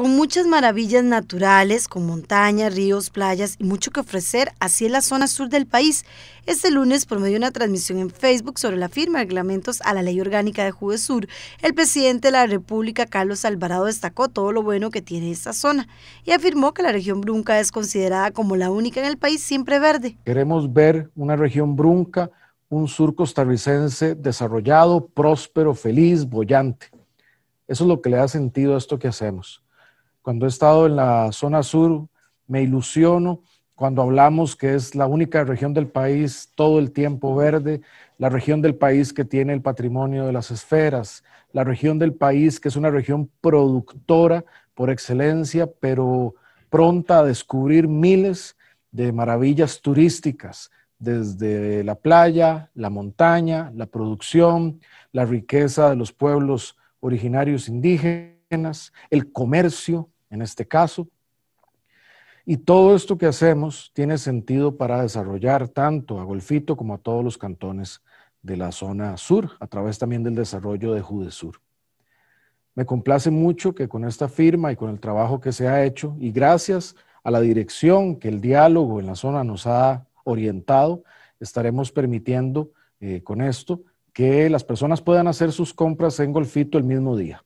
con muchas maravillas naturales, con montañas, ríos, playas y mucho que ofrecer, así es la zona sur del país. Este lunes, por medio de una transmisión en Facebook sobre la firma de reglamentos a la Ley Orgánica de Jueves Sur, el presidente de la República, Carlos Alvarado, destacó todo lo bueno que tiene esta zona y afirmó que la región brunca es considerada como la única en el país siempre verde. Queremos ver una región brunca, un sur costarricense desarrollado, próspero, feliz, bollante. Eso es lo que le da sentido a esto que hacemos cuando he estado en la zona sur, me ilusiono cuando hablamos que es la única región del país todo el tiempo verde, la región del país que tiene el patrimonio de las esferas, la región del país que es una región productora por excelencia, pero pronta a descubrir miles de maravillas turísticas, desde la playa, la montaña, la producción, la riqueza de los pueblos originarios indígenas el comercio, en este caso. Y todo esto que hacemos tiene sentido para desarrollar tanto a Golfito como a todos los cantones de la zona sur, a través también del desarrollo de Judesur. Me complace mucho que con esta firma y con el trabajo que se ha hecho, y gracias a la dirección que el diálogo en la zona nos ha orientado, estaremos permitiendo eh, con esto que las personas puedan hacer sus compras en Golfito el mismo día.